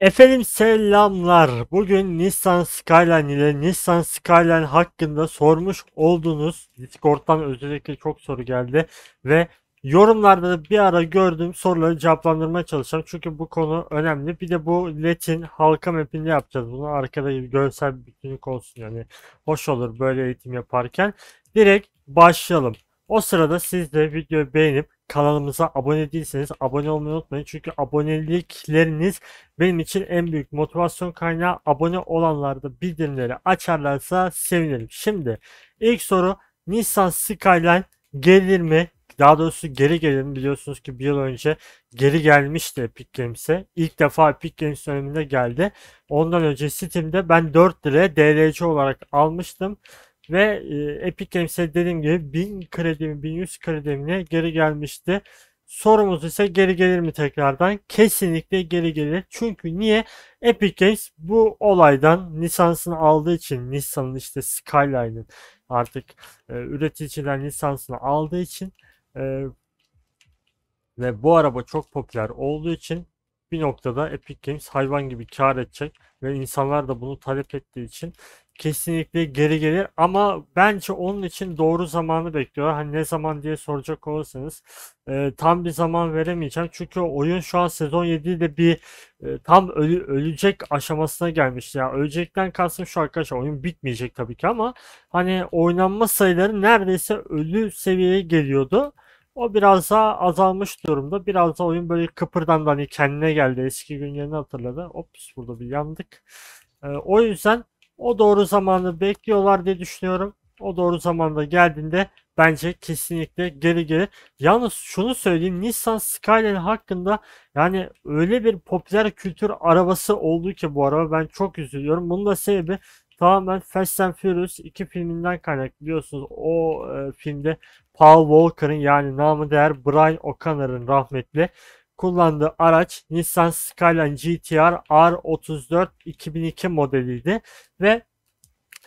Efendim selamlar. Bugün Nissan Skyline ile Nissan Skyline hakkında sormuş olduğunuz Discord'dan özellikle çok soru geldi ve yorumlarda da bir ara gördüğüm soruları cevaplandırmaya çalışacağım. Çünkü bu konu önemli. Bir de bu Latin halka mapinde yapacağız. Bunu arkada görsel bütünlük olsun yani. Hoş olur böyle eğitim yaparken. Direkt başlayalım. O sırada siz de videoyu beğenip kanalımıza abone değilseniz abone olmayı unutmayın. Çünkü abonelikleriniz benim için en büyük motivasyon kaynağı. Abone olanlarda da bildirimleri açarlarsa sevinirim. Şimdi ilk soru Nissan Skyline gelir mi? Daha doğrusu geri gelir mi? Biliyorsunuz ki bir yıl önce geri gelmişti Epic Games'e. İlk defa Epic Games döneminde geldi. Ondan önce Steam'de ben 4 liraya DLC olarak almıştım. Ve e, Epic Games'e dediğim gibi 1000 kredi mi 1100 kredi kredimine geri gelmişti. Sorumuz ise geri gelir mi tekrardan? Kesinlikle geri gelir. Çünkü niye? Epic Games bu olaydan lisansını aldığı için Nissan'ın işte Skyline'ın artık e, üreticiler lisansını aldığı için e, ve bu araba çok popüler olduğu için bir noktada Epic Games hayvan gibi kar edecek ve insanlar da bunu talep ettiği için kesinlikle geri gelir ama bence onun için doğru zamanı bekliyor. Hani ne zaman diye soracak olursanız e, tam bir zaman veremeyeceğim. Çünkü oyun şu an sezon 7'de bir e, tam ölü, ölecek aşamasına gelmiş. Ya yani ölecekten kastım şu arkadaşlar oyun bitmeyecek tabii ki ama hani oynanma sayıları neredeyse ölü seviyeye geliyordu. O biraz daha azalmış durumda. Biraz da oyun böyle kıpırdandı hani kendine geldi. Eski günlerini hatırladı. Ops burada bir yandık. E, o yüzden o doğru zamanı bekliyorlar diye düşünüyorum. O doğru zamanda geldiğinde bence kesinlikle geri gelir. Yalnız şunu söyleyeyim Nissan Skyline hakkında yani öyle bir popüler kültür arabası oldu ki bu araba ben çok üzülüyorum. Bunun da sebebi tamamen Fast and Furious 2 filminden kaynaklı biliyorsunuz. O e, filmde Paul Walker'ın yani namı değer Brian O'Connor'ın rahmetli kullandığı araç Nissan Skyline GTR R34 2002 modeliydi ve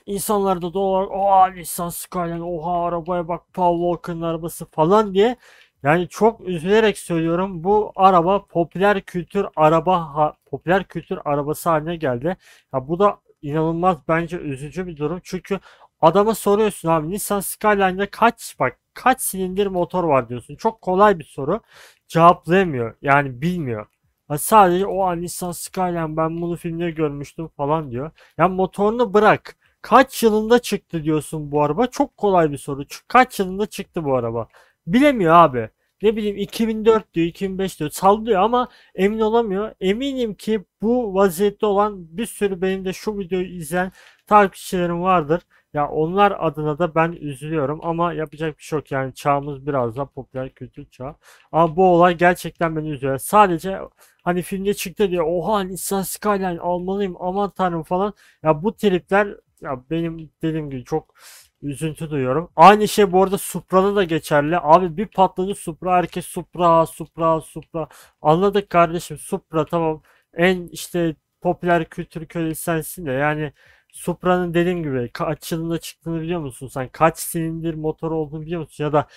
insanlar da doğal oha Nissan Skyline oha arabaya bak Paul Walker'ın arabası falan diye yani çok üzülerek söylüyorum bu araba popüler kültür araba ha, popüler kültür arabası haline geldi. Ya bu da inanılmaz bence üzücü bir durum. Çünkü adama soruyorsun abi Nissan Skyline'de kaç bak kaç silindir motor var diyorsun. Çok kolay bir soru. Cevaplayamıyor. Yani bilmiyor. Yani sadece o an Nissan Skyline ben bunu filmde görmüştüm falan diyor. Yani motorunu bırak. Kaç yılında çıktı diyorsun bu araba? Çok kolay bir soru. Kaç yılında çıktı bu araba? Bilemiyor abi. Ne bileyim 2004 diyor, 2005 diyor. Sallıyor ama emin olamıyor. Eminim ki bu vaziyette olan bir sürü benim de şu videoyu izleyen takipçilerim vardır. Ya onlar adına da ben üzülüyorum ama yapacak bir şey yok yani çağımız biraz daha popüler kültür çağı. Ama bu olay gerçekten beni üzüyor. Sadece hani filmde çıktı diye oha Nissan Skyline almalıyım aman tanrım falan. Ya bu tripler ya benim dediğim gibi çok üzüntü duyuyorum. Aynı şey bu arada Supra'da da geçerli. Abi bir patladı Supra herkes Supra Supra Supra. Anladık kardeşim Supra tamam en işte popüler kültür kölesi sensin de yani Supra'nın dediğim gibi kaç yılında çıktığını biliyor musun sen? Kaç silindir motor olduğunu biliyor musun? Ya da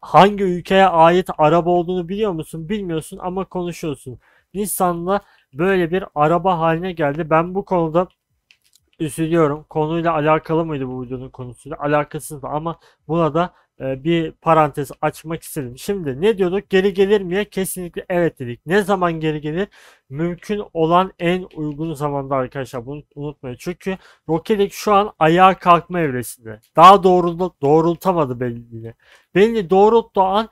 hangi ülkeye ait araba olduğunu biliyor musun? Bilmiyorsun ama konuşuyorsun. Nissan'la böyle bir araba haline geldi. Ben bu konuda üzülüyorum. Konuyla alakalı mıydı bu videonun konusuyla? Alakasızdı ama buna da e, bir parantez açmak istedim. Şimdi ne diyorduk? Geri gelir miye? Kesinlikle evet dedik. Ne zaman geri gelir? Mümkün olan en uygun zamanda arkadaşlar bunu unutmayın. Çünkü Rocket şu an ayağa kalkma evresinde. Daha doğru, doğrultamadı belli. Belli doğrulttuğu an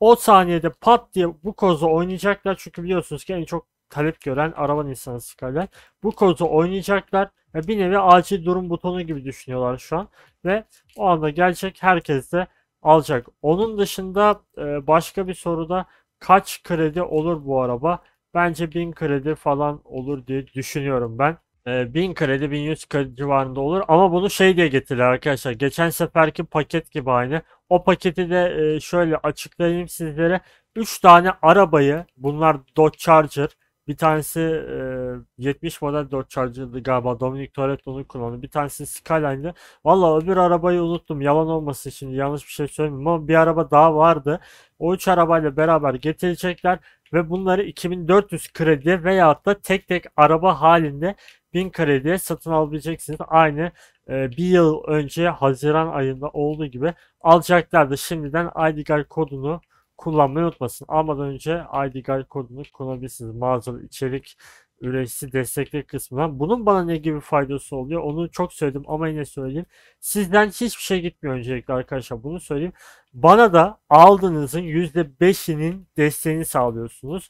o saniyede pat diye bu kozu oynayacaklar. Çünkü biliyorsunuz ki en çok talep gören araban insanı Skyline. Bu kozu oynayacaklar bir nevi acil durum butonu gibi düşünüyorlar şu an. Ve o anda gelecek herkes de alacak. Onun dışında e, başka bir soruda kaç kredi olur bu araba? Bence 1000 kredi falan olur diye düşünüyorum ben. 1000 e, kredi 1100 kredi civarında olur ama bunu şey diye getirirler arkadaşlar geçen seferki paket gibi aynı o paketi de e, şöyle açıklayayım sizlere 3 tane arabayı bunlar Dodge Charger bir tanesi 70 model 4 charger'dı galiba Dominic Toretto'nun kullandığı. Bir tanesi Skyline'dı. Valla öbür arabayı unuttum. Yalan olmasın şimdi yanlış bir şey söylemiyorum ama bir araba daha vardı. O üç arabayla beraber getirecekler ve bunları 2400 krediye veyahut da tek tek araba halinde 1000 krediye satın alabileceksiniz. Aynı e, bir yıl önce Haziran ayında olduğu gibi alacaklardı. Şimdiden ID kodunu kullanmayı unutmasın. Almadan önce ID kodunu kullanabilirsiniz. Mağazalı içerik üreticisi destekle kısmından Bunun bana ne gibi faydası oluyor onu çok söyledim ama yine söyleyeyim. Sizden hiçbir şey gitmiyor öncelikle arkadaşlar bunu söyleyeyim. Bana da aldığınızın %5'inin desteğini sağlıyorsunuz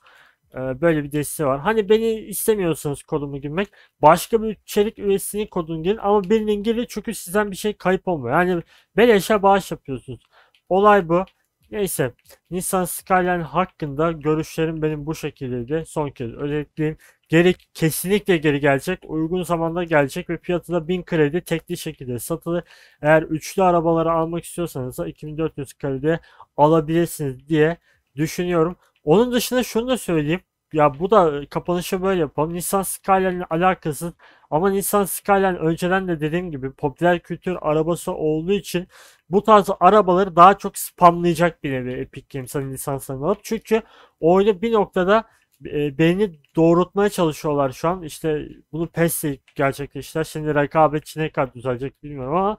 ee, böyle bir desteği var. Hani beni istemiyorsanız kodumu girmek başka bir içerik üretisinin kodunu girin ama birinin girin çünkü sizden bir şey kayıp olmuyor. Yani beleşe bağış yapıyorsunuz. Olay bu. Neyse Nissan Skyline hakkında görüşlerim benim bu şekildeydi. Son kez özetleyeyim. Geri, kesinlikle geri gelecek. Uygun zamanda gelecek ve fiyatı da 1000 kredi tekli şekilde satılır. Eğer üçlü arabaları almak istiyorsanız da 2400 kredi alabilirsiniz diye düşünüyorum. Onun dışında şunu da söyleyeyim. Ya bu da kapanışı böyle yapalım. Nissan Skyline'le alakasız ama Nissan Skyline önceden de dediğim gibi popüler kültür arabası olduğu için bu tarz arabaları daha çok spamlayacak bir nevi Epic Games hani alıp. Çünkü oyunu bir noktada e, beyni doğrultmaya çalışıyorlar şu an. İşte bunu PES'le gerçekleştiler. Şimdi rekabetçi ne kadar düzelecek bilmiyorum ama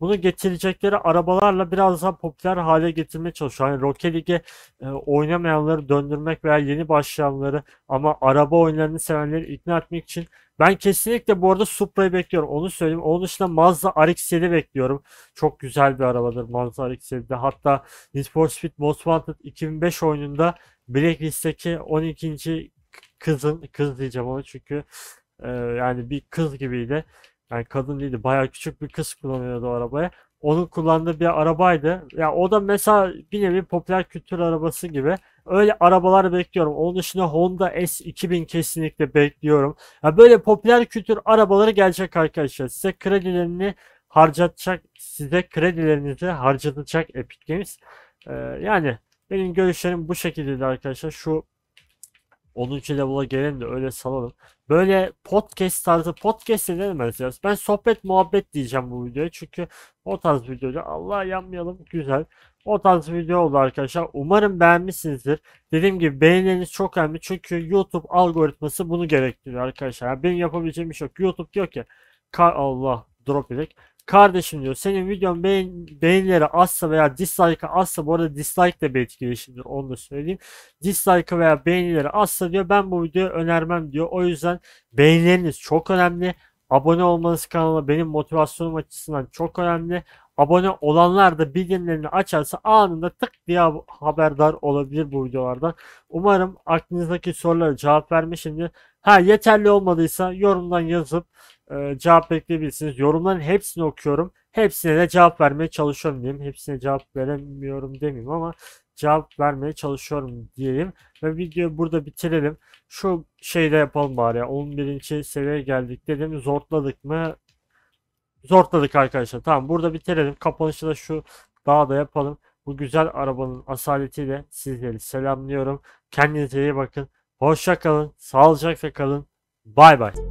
bunu getirecekleri arabalarla biraz daha popüler hale getirmeye çalışıyor. Yani Rocket League'e e, oynamayanları döndürmek veya yeni başlayanları ama araba oyunlarını sevenleri ikna etmek için ben kesinlikle bu arada Supra'yı bekliyorum. Onu söyleyeyim. Onun dışında Mazda RX-7 bekliyorum. Çok güzel bir arabadır Mazda RX-7'de. Hatta Need for Speed Most Wanted 2005 oyununda Blacklist'teki 12. kızın, kız diyeceğim ona çünkü e, yani bir kız gibiydi. Yani kadın değildi. Bayağı küçük bir kız kullanıyordu o arabaya. Onun kullandığı bir arabaydı. Ya yani o da mesela bir nevi popüler kültür arabası gibi. Öyle arabalar bekliyorum. Onun dışında Honda S2000 kesinlikle bekliyorum. Ya yani böyle popüler kültür arabaları gelecek arkadaşlar. Size kredilerini harcatacak, size kredilerinizi harcatacak Epic Games. Ee, yani benim görüşlerim bu şekildeydi arkadaşlar. Şu 10. level'a gelelim de öyle salalım. Böyle podcast tarzı podcast ne demek Ben sohbet muhabbet diyeceğim bu videoya. Çünkü o tarz videoda Allah yanmayalım güzel. O tarz video oldu arkadaşlar. Umarım beğenmişsinizdir. Dediğim gibi beğenileriniz çok önemli. Çünkü YouTube algoritması bunu gerektiriyor arkadaşlar. Yani benim yapabileceğim bir şey yok. YouTube diyor ki Allah drop edek. Kardeşim diyor senin videon beğen, beğenileri azsa veya dislike azsa bu arada dislike de bir etkili şimdi onu da söyleyeyim. dislike veya beğenileri azsa diyor ben bu videoyu önermem diyor. O yüzden beğenileriniz çok önemli. Abone olmanız kanala benim motivasyonum açısından çok önemli. Abone olanlar da bildirimlerini açarsa anında tık diye haberdar olabilir bu videolardan. Umarım aklınızdaki sorulara cevap vermişimdir. Ha yeterli olmadıysa yorumdan yazıp e, cevap bekleyebilirsiniz. Yorumların hepsini okuyorum. Hepsine de cevap vermeye çalışıyorum diyeyim. Hepsine cevap veremiyorum demeyeyim ama cevap vermeye çalışıyorum diyelim. Ve videoyu burada bitirelim. Şu şeyi de yapalım bari. 11. seviyeye geldik dedim. Zortladık mı? Zortladık arkadaşlar. Tamam burada bitirelim. Kapanışı da şu daha da yapalım. Bu güzel arabanın asaletiyle sizleri selamlıyorum. Kendinize iyi bakın. Hoşça kalın. Sağlıcakla kalın. Bay bay.